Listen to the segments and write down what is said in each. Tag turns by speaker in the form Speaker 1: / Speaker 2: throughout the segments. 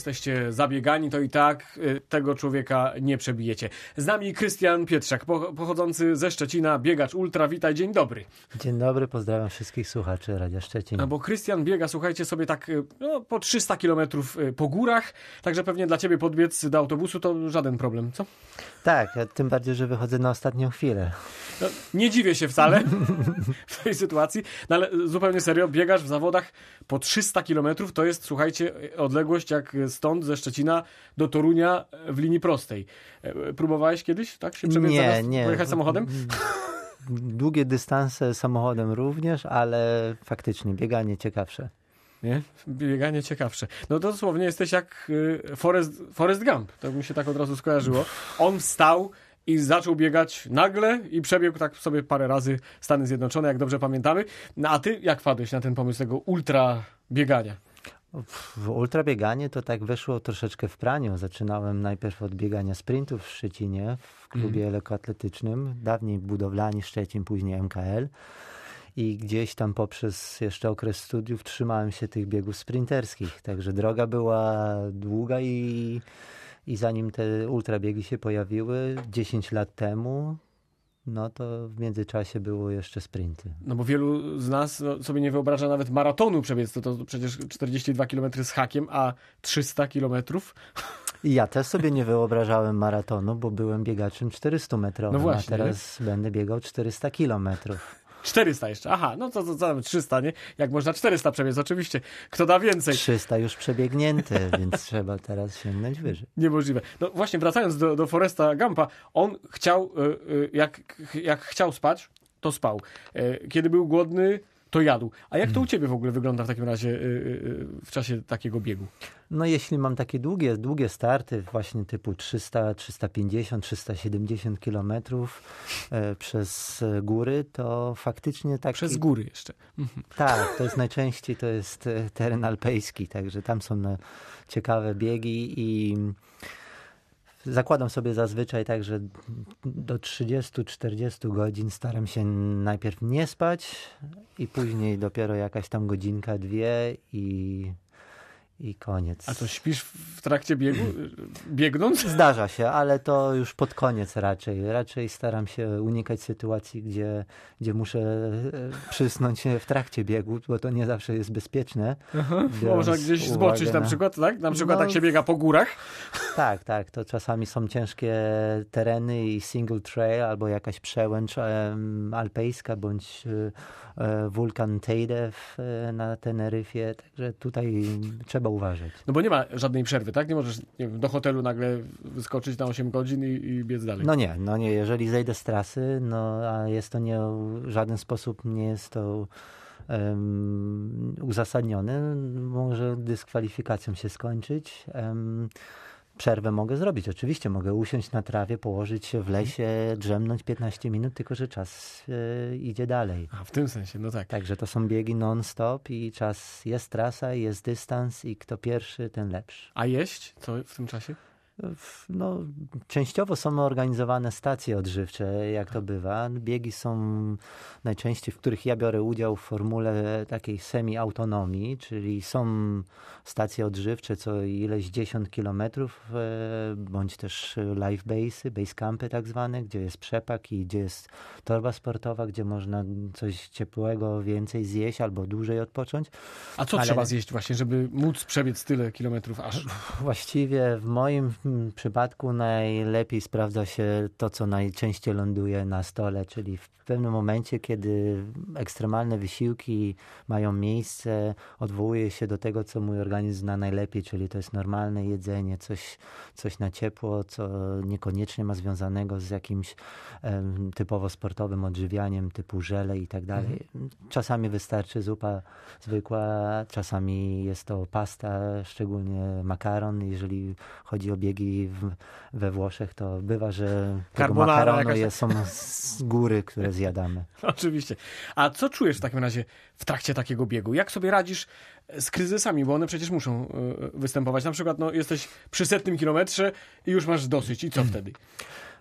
Speaker 1: jesteście zabiegani, to i tak y, tego człowieka nie przebijecie. Z nami Krystian Pietrzak, pochodzący ze Szczecina, biegacz ultra. Witaj, dzień dobry.
Speaker 2: Dzień dobry, pozdrawiam wszystkich słuchaczy Radia Szczecin. A no
Speaker 1: bo Krystian biega, słuchajcie, sobie tak y, no, po 300 km y, po górach, także pewnie dla ciebie podbiec do autobusu to żaden problem, co?
Speaker 2: Tak, tym bardziej, że wychodzę na ostatnią chwilę.
Speaker 1: No, nie dziwię się wcale w tej sytuacji, no ale zupełnie serio, biegasz w zawodach po 300 km, to jest, słuchajcie, odległość jak stąd, ze Szczecina do Torunia e, w linii prostej. E, próbowałeś kiedyś, tak? Się przebiec nie, zaraz, nie. Pojechać samochodem?
Speaker 2: Długie dystanse samochodem również, ale faktycznie bieganie ciekawsze. Nie?
Speaker 1: Bieganie ciekawsze. No to dosłownie jesteś jak y, Forrest, Forrest Gump. To mi się tak od razu skojarzyło. On wstał i zaczął biegać nagle i przebiegł tak sobie parę razy Stany Zjednoczone, jak dobrze pamiętamy. No, a ty jak wpadłeś na ten pomysł tego ultra biegania?
Speaker 2: W ultrabieganie to tak weszło troszeczkę w praniu. Zaczynałem najpierw od biegania sprintów w Szczecinie, w klubie mm. lekkoatletycznym, dawniej budowlani Szczecin, później MKL. I gdzieś tam poprzez jeszcze okres studiów trzymałem się tych biegów sprinterskich. Także droga była długa i, i zanim te ultrabiegi się pojawiły 10 lat temu, no to w międzyczasie było jeszcze sprinty.
Speaker 1: No bo wielu z nas no, sobie nie wyobraża nawet maratonu przebiec, to, to przecież 42 km z hakiem, a 300 km.
Speaker 2: Ja też sobie nie wyobrażałem maratonu, bo byłem biegaczem 400 metrów, no właśnie, a teraz będę biegał 400 kilometrów.
Speaker 1: 400 jeszcze, aha, no to, co tam 300, nie? Jak można 400 przebiec, oczywiście. Kto da więcej? 300 już przebiegnięte, więc trzeba teraz sięgnąć wyżej. Niemożliwe. No właśnie, wracając do, do Foresta Gampa, on chciał, y, y, jak, jak chciał spać, to spał. E, kiedy był głodny, to jadł. A jak to u mm. ciebie w ogóle wygląda w takim razie y, y, y, w czasie takiego biegu? No jeśli mam takie długie,
Speaker 2: długie starty, właśnie typu 300, 350, 370 kilometrów e, przez góry, to faktycznie tak. Przez góry jeszcze. Mhm. Tak, to jest najczęściej, to jest e, teren alpejski, także tam są e, ciekawe biegi i zakładam sobie zazwyczaj tak, że do 30-40 godzin staram się najpierw nie spać i później dopiero jakaś tam godzinka, dwie i i koniec. A to śpisz w trakcie biegu, biegnąc? Zdarza się, ale to już pod koniec raczej. Raczej staram się unikać sytuacji, gdzie, gdzie muszę e, przysnąć w trakcie biegu, bo to nie zawsze jest bezpieczne. Można gdzieś zboczyć na, na przykład, tak? Na przykład no, tak się biega po górach. Tak, tak. To czasami są ciężkie tereny i single trail albo jakaś przełęcz alpejska bądź y, e, wulkan Tejdef e, na Teneryfie. Także tutaj trzeba uważać.
Speaker 1: No bo nie ma żadnej przerwy, tak? Nie możesz nie wiem, do hotelu nagle wyskoczyć na 8 godzin i, i, biec dalej. No
Speaker 2: nie, no nie. Jeżeli zejdę z trasy, no a jest to nie, w żaden sposób nie jest to uzasadnione, może dyskwalifikacją się skończyć przerwę mogę zrobić. Oczywiście mogę usiąść na trawie, położyć się w mhm. lesie, drzemnąć 15 minut, tylko że czas e, idzie dalej. A w tym sensie, no tak. Także to są biegi non-stop i czas jest trasa, jest dystans i kto pierwszy, ten lepszy. A jeść? Co
Speaker 1: w tym czasie? no,
Speaker 2: częściowo są organizowane stacje odżywcze, jak to tak. bywa. Biegi są najczęściej, w których ja biorę udział w formule takiej semi-autonomii, czyli są stacje odżywcze co ileś dziesiąt kilometrów, e, bądź też live base'y, base campy tak zwane, gdzie jest przepak i gdzie jest torba sportowa, gdzie można coś ciepłego więcej zjeść albo dłużej
Speaker 1: odpocząć. A co Ale... trzeba zjeść właśnie, żeby móc przebiec tyle kilometrów aż?
Speaker 2: Właściwie w moim tym przypadku najlepiej sprawdza się to, co najczęściej ląduje na stole, czyli w pewnym momencie, kiedy ekstremalne wysiłki mają miejsce, odwołuje się do tego, co mój organizm zna najlepiej, czyli to jest normalne jedzenie, coś, coś na ciepło, co niekoniecznie ma związanego z jakimś um, typowo sportowym odżywianiem, typu żele i tak dalej. Mhm. Czasami wystarczy zupa zwykła, czasami jest to pasta, szczególnie makaron, jeżeli chodzi o biegi energii w, we Włoszech, to bywa, że tego makaronu jakaś... są z góry, które zjadamy.
Speaker 1: Oczywiście. A co czujesz w takim razie w trakcie takiego biegu? Jak sobie radzisz z kryzysami, bo one przecież muszą e, występować. Na przykład no, jesteś przy setnym kilometrze i już masz dosyć. I co wtedy?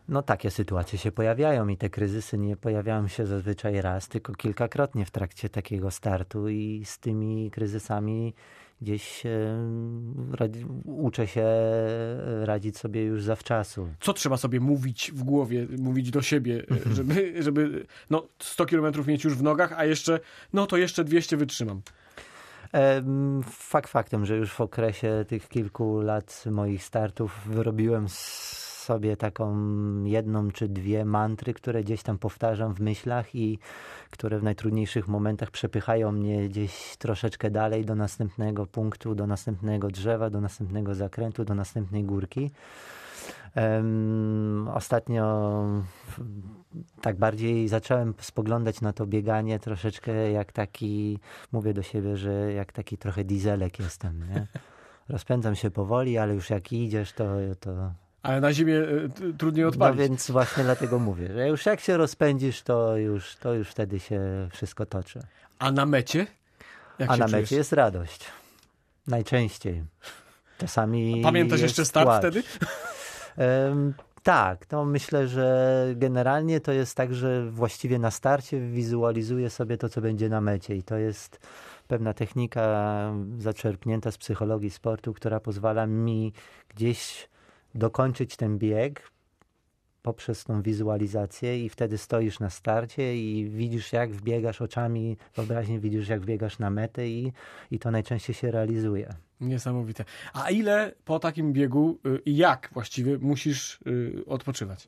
Speaker 2: No takie sytuacje się pojawiają i te kryzysy nie pojawiają się zazwyczaj raz, tylko kilkakrotnie w trakcie takiego startu i z tymi kryzysami gdzieś e, radzi, uczę się e, radzić sobie już zawczasu.
Speaker 1: Co trzeba sobie mówić w głowie, mówić do siebie, e, mhm. żeby, żeby no, 100 kilometrów mieć już w nogach, a jeszcze, no to jeszcze 200 wytrzymam. Fakt faktem, że już w okresie tych kilku lat
Speaker 2: moich startów wyrobiłem sobie taką jedną czy dwie mantry, które gdzieś tam powtarzam w myślach i które w najtrudniejszych momentach przepychają mnie gdzieś troszeczkę dalej do następnego punktu, do następnego drzewa, do następnego zakrętu, do następnej górki. Um, ostatnio tak bardziej zacząłem spoglądać na to bieganie troszeczkę jak taki, mówię do siebie, że jak taki trochę dieselek jestem. Nie? Rozpędzam się powoli, ale już jak idziesz, to, to ale na zimie trudniej no odpalić. No więc właśnie dlatego mówię, że już jak się rozpędzisz, to już, to już wtedy się wszystko toczy. A na mecie? Jak A na czujesz? mecie jest radość. Najczęściej. Czasami. A pamiętasz jeszcze start płacz. wtedy? Um, tak, no myślę, że generalnie to jest tak, że właściwie na starcie wizualizuję sobie to, co będzie na mecie i to jest pewna technika zaczerpnięta z psychologii sportu, która pozwala mi gdzieś dokończyć ten bieg poprzez tą wizualizację i wtedy stoisz na starcie i widzisz jak wbiegasz oczami, wyobraźnie widzisz jak wbiegasz na metę i, i to najczęściej się realizuje.
Speaker 1: Niesamowite. A ile po takim biegu y, i jak właściwie musisz y, odpoczywać?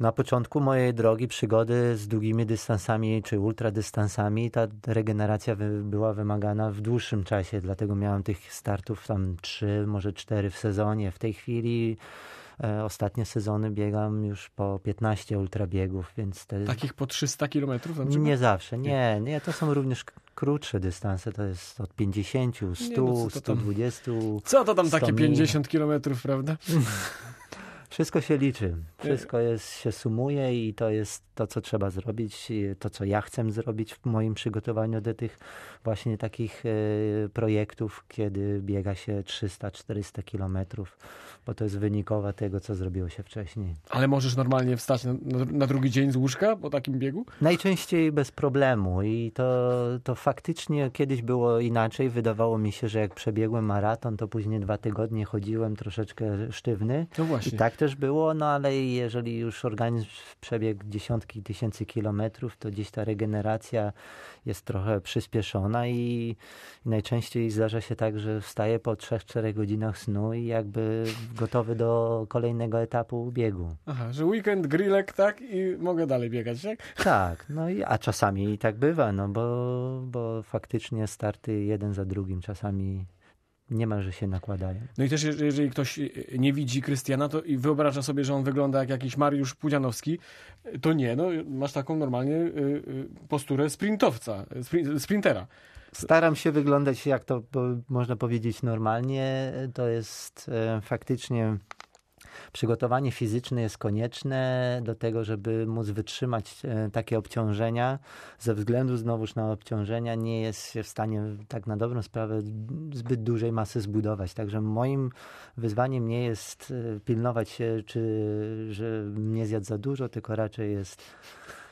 Speaker 2: na początku mojej drogi przygody z długimi dystansami czy ultradystansami ta regeneracja wy, była wymagana w dłuższym czasie, dlatego miałem tych startów tam trzy, może cztery w sezonie. W tej chwili e, ostatnie sezony biegam już po 15 ultrabiegów, więc te... Takich
Speaker 1: po 300 kilometrów? Nie zawsze, nie,
Speaker 2: nie, to są również krótsze dystanse, to jest od 50, 100, nie, no co 120. Tam, co to tam 100 takie 50
Speaker 1: kilometrów, prawda?
Speaker 2: Wszystko się liczy. Wszystko y- jest, się sumuje i to jest to, co trzeba zrobić, y, to, co ja chcę zrobić w moim przygotowaniu do tych właśnie takich y, projektów, kiedy biega się 300-400 kilometrów, bo to jest wynikowa tego, co zrobiło się wcześniej.
Speaker 1: Ale możesz normalnie wstać na, na drugi dzień z łóżka po takim biegu?
Speaker 2: Najczęściej bez
Speaker 1: problemu i to, to
Speaker 2: faktycznie kiedyś było inaczej. Wydawało mi się, że jak przebiegłem maraton, to później dwa tygodnie chodziłem troszeczkę sztywny. No właśnie. I tak też było, no ale jeżeli już organizm przebiegł dziesiątki tysięcy kilometrów, to gdzieś ta regeneracja jest trochę przyspieszona i, najczęściej zdarza się tak, że wstaje po 3-4 godzinach snu i jakby gotowy do kolejnego etapu biegu.
Speaker 1: Aha, że weekend, grillek, tak? I mogę dalej biegać, tak?
Speaker 2: Tak, no i, a czasami tak bywa, no bo, bo faktycznie starty jeden za drugim czasami niemalże się nakładają.
Speaker 1: No i też jeżeli ktoś e, e, nie widzi Krystiana to i wyobraża sobie, że on wygląda jak jakiś Mariusz Pudzianowski, e, to nie, no masz taką normalnie posturę sprintowca, sprintera.
Speaker 2: Staram się wyglądać jak to można powiedzieć normalnie. To jest faktycznie przygotowanie fizyczne jest konieczne do tego, żeby móc wytrzymać e, takie obciążenia. Ze względu znowuż na obciążenia nie jest się w stanie tak na dobrą sprawę zbyt dużej masy zbudować. Także moim wyzwaniem nie jest e, pilnować się, czy że nie zjadł za dużo, tylko raczej jest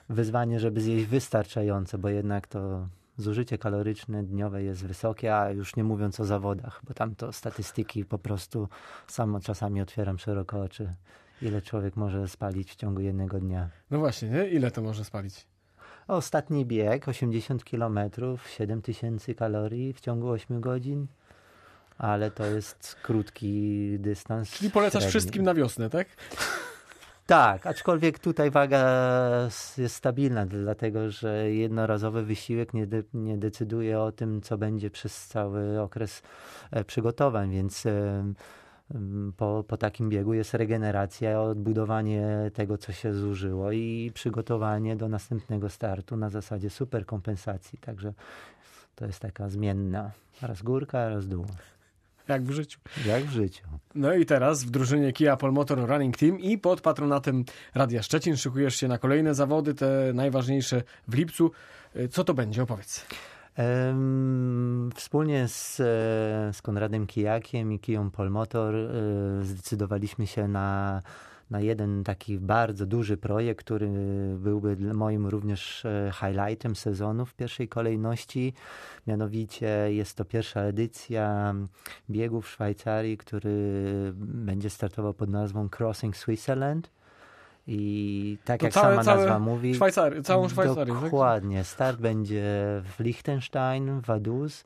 Speaker 2: wyzwanie, żeby zjeść wystarczająco, bo jednak to zużycie kaloryczne dniowe jest wysokie, a już nie mówiąc o zawodach, bo tam to statystyki po prostu samo czasami otwieram szeroko oczy. Ile człowiek może spalić w ciągu jednego dnia? No właśnie, nie? ile to może spalić? Ostatni bieg, 80 km, 7000 kalorii w ciągu 8 godzin, ale to jest krótki dystans. Czyli polecasz średni. wszystkim na wiosnę, tak? Tak, aczkolwiek tutaj waga jest stabilna, dlatego że jednorazowy wysiłek nie, de, nie decyduje o tym, co będzie przez cały okres e, przygotowań, więc e, po, po takim biegu jest regeneracja, odbudowanie tego, co się zużyło i przygotowanie do następnego startu na zasadzie superkompensacji. Także
Speaker 1: to jest taka zmienna. Raz górka, raz dół. Jak w życiu. Jak w życiu. No i teraz w drużynie Kia Polmotor Running Team i pod patronatem Radia Szczecin szykujesz się na kolejne zawody, te najważniejsze w lipcu. E, co to będzie? Opowiedz.
Speaker 2: Wspólnie z, e, z Konradem Kijakiem i Kiją Polmotor e, zdecydowaliśmy się na na jeden taki bardzo duży projekt, który byłby moim również e, highlightem sezonu w pierwszej kolejności. Mianowicie jest to pierwsza edycja biegu w Szwajcarii, który będzie startował pod nazwą Crossing Switzerland. I tak to jak całe, sama całe nazwa mówi. całą Szwajcarię. Tak? Dokładnie. Start będzie w Liechtenstein, w Vaduz,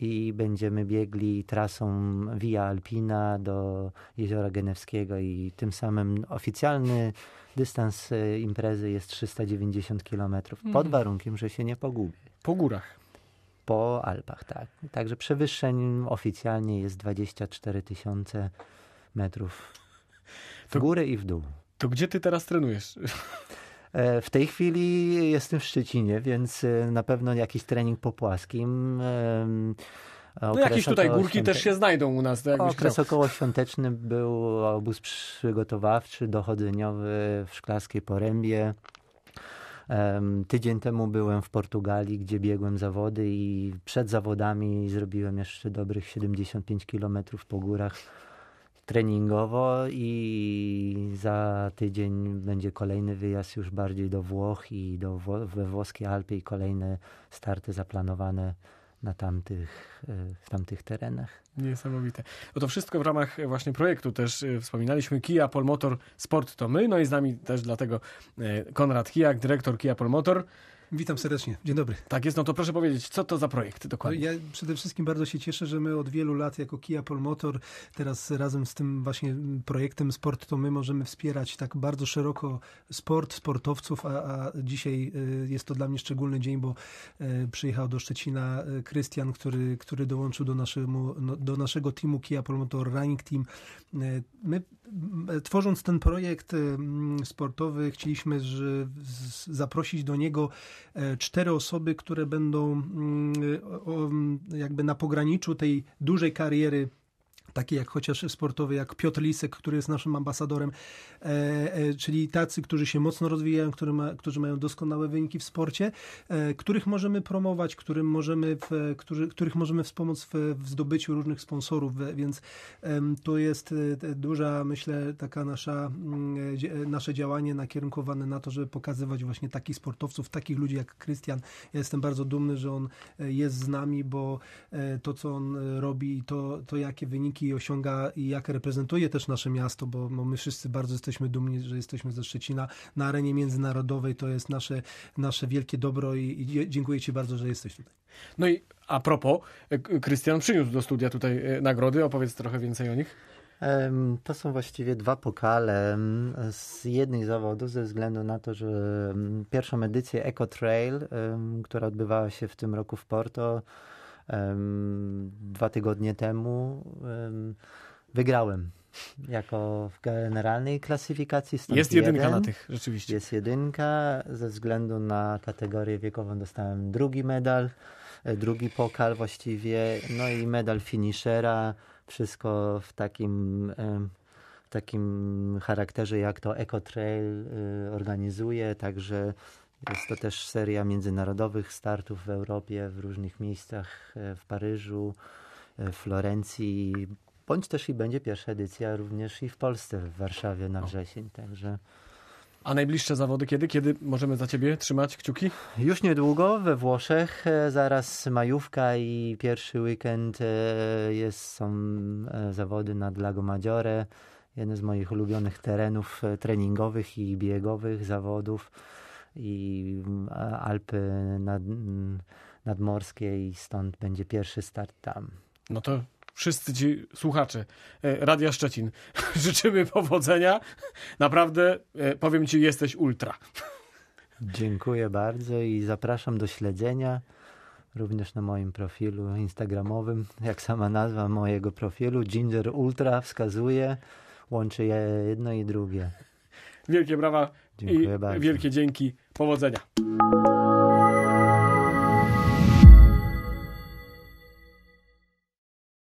Speaker 2: i będziemy biegli trasą Via Alpina do Jeziora Genewskiego i tym samym oficjalny dystans e, imprezy jest 390 km, pod mhm. warunkiem, że się nie pogubi Po górach. Po Alpach, tak. Także przewyższeń oficjalnie jest 24 tysiące metrów w to, górę i w dół. To gdzie ty teraz trenujesz? E, w tej chwili jestem w Szczecinie, więc e, na pewno jakiś trening po płaskim. No jakieś tutaj górki świąte... też się znajdą u nas. Tak okres chciał. okołoświąteczny był obóz przygotowawczy, dochodzeniowy w Szklarskiej Porębie. tydzień temu byłem w Portugalii, gdzie biegłem zawody i przed zawodami zrobiłem jeszcze dobrych 75 km po górach treningowo i za tydzień będzie kolejny wyjazd już bardziej do Włoch i do, we włoskiej Alpy i kolejne starty zaplanowane na tamtych, e, w tamtych terenach.
Speaker 1: Niesamowite. No to wszystko w ramach właśnie projektu też e, wspominaliśmy. Kia Polmotor Sport to my, no i z nami też dlatego e, Konrad Kijak, dyrektor Kia Polmotor. Motor. Witam serdecznie. Dzień dobry. Tak jest, no to proszę powiedzieć, co to za projekt dokładnie?
Speaker 3: Ja przede wszystkim bardzo się cieszę, że my od wielu lat jako Kia Polmotor, teraz razem z tym właśnie projektem Sport, to my możemy wspierać tak bardzo szeroko sport, sportowców, a, a dzisiaj e, jest to dla mnie szczególny dzień, bo e, przyjechał do Szczecina e, Krystian, który, który dołączył do, naszemu, no, do naszego teamu Kia Polmotor Running Team. My tworząc ten projekt sportowy chcieliśmy że, zaprosić do niego E, cztery osoby, które będą mm, jakby na pograniczu tej dużej kariery Taki jak chociaż sportowy, jak Piotr Lisek, który jest naszym ambasadorem, e, e, czyli tacy, którzy się mocno rozwijają, którzy, ma, którzy mają doskonałe wyniki w sporcie, e, których możemy promować, którym możemy w, którzy, których możemy wspomóc w, w zdobyciu różnych sponsorów, więc to jest e, duża, myślę, taka nasza, mm, nasze działanie nakierunkowane na to, żeby pokazywać właśnie takich sportowców, takich ludzi jak Krystian. Ja jestem bardzo dumny, że on e, jest z nami, bo e, to, co on robi i to, to jakie wyniki jaki osiąga i jak reprezentuje też nasze miasto, bo my wszyscy bardzo jesteśmy dumni, że jesteśmy ze Szczecina. Na arenie międzynarodowej to jest nasze, nasze wielkie dobro i, i dziękuję Ci bardzo, że jesteś tutaj.
Speaker 1: No i a propos, e, Krystian przyniósł do studia tutaj e, nagrody, opowiedz trochę więcej o nich. To są właściwie dwa pokale z jednych zawodów, ze względu na
Speaker 2: to, że pierwszą edycję Eco Trail, która odbywała się w tym roku w Porto, dwa tygodnie temu wygrałem jako w generalnej klasyfikacji. Jest jedynka jeden, na tych, rzeczywiście. Jest jedynka. Ze względu na kategorię wiekową dostałem drugi medal, e, drugi pokal właściwie, no i medal finishera. Wszystko w takim, w takim charakterze, jak to EcoTrail y, organizuje, także jest to też seria międzynarodowych startów w Europie, w różnych miejscach, e, w Paryżu, e, Florencji, bądź też i będzie pierwsza edycja również i w Polsce, w Warszawie na wrzesień. Także a najbliższe zawody kiedy? Kiedy możemy za ciebie trzymać kciuki? Już niedługo we Włoszech, e, zaraz majówka i pierwszy weekend jest, są zawody nad Lago Maggiore, jeden z moich ulubionych terenów treningowych i biegowych zawodów i mm, Alpy nad, mm, nadmorskie i stąd będzie pierwszy start tam.
Speaker 1: No to wszyscy ci słuchacze e, Radia Szczecin życzymy powodzenia. Naprawdę e, powiem ci, jesteś ultra.
Speaker 2: Dziękuję bardzo i zapraszam do śledzenia również na moim profilu instagramowym, jak sama nazwa mojego profilu, Ginger Ultra wskazuje, łączy jedno i drugie.
Speaker 1: Wielkie brawa Dziękuję I bardzo. Wielkie dzięki. Powodzenia.